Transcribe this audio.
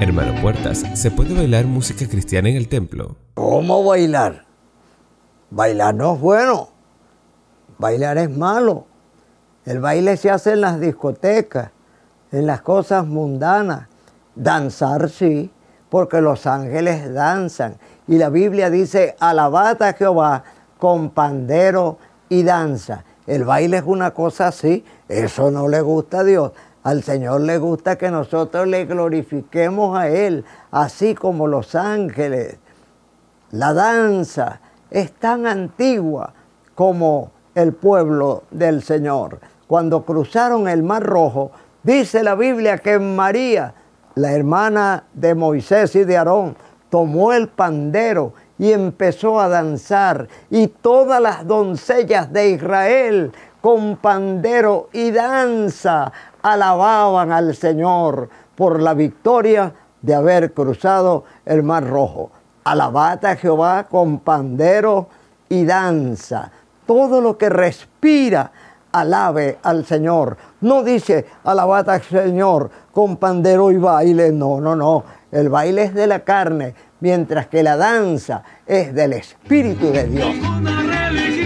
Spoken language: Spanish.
Hermano Puertas, ¿se puede bailar música cristiana en el templo? ¿Cómo bailar? Bailar no es bueno. Bailar es malo. El baile se hace en las discotecas, en las cosas mundanas. Danzar sí, porque los ángeles danzan. Y la Biblia dice, alabata a Jehová con pandero y danza. El baile es una cosa así, eso no le gusta a Dios. Al Señor le gusta que nosotros le glorifiquemos a Él, así como los ángeles. La danza es tan antigua como el pueblo del Señor. Cuando cruzaron el Mar Rojo, dice la Biblia que María, la hermana de Moisés y de Aarón, tomó el pandero y empezó a danzar. Y todas las doncellas de Israel con pandero y danza alababan al Señor por la victoria de haber cruzado el Mar Rojo. Alabata a Jehová con pandero y danza. Todo lo que respira, alabe al Señor. No dice, alabate al Señor con pandero y baile. No, no, no. El baile es de la carne, mientras que la danza es del Espíritu de Dios.